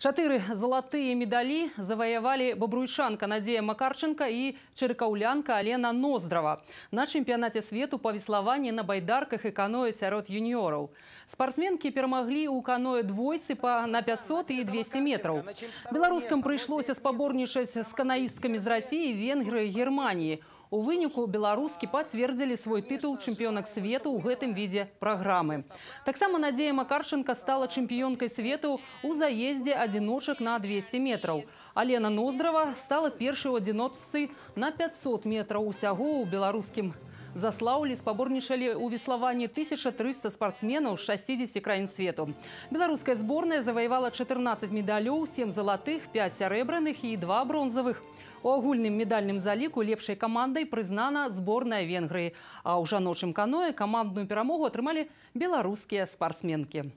Четыре золотые медали завоевали бобруйшанка Надея Макарченко и черкаулянка Алена Ноздрова На чемпионате свету по веславанні на байдарках и каноэ сирот юниоров. Спортсменки перемогли у каноэ двойцы по на 500 и 200 метров. Беларускам пришлось спаборнічаць з канаісткамі з рассіі, венгры і Германии. У выніку беларускі пацвердзілі свой тытул чэмпіёнак свету ў гэтым відзе праграмы. Таксама Надзея Макарчынка стала чэмпіёнкай свету ў заездзе адзіночак на 200 метраў. Алена Ноздрава стала першай у адзіночцы на 500 метраў усяго ў беларускім заслаўлі спаборнічалі ў веславанні 1300 спартсменаў з 60 краін свету. Беларуская зборная заваявала 14 медалёў, 7 залатых, 5 сярэбраных і 2 бронзавых. У агульным медальным залику лепшей командой признана сборная Венгрии, а ў жаночым каное командную перемогу атрымалі белорусские спортсменки.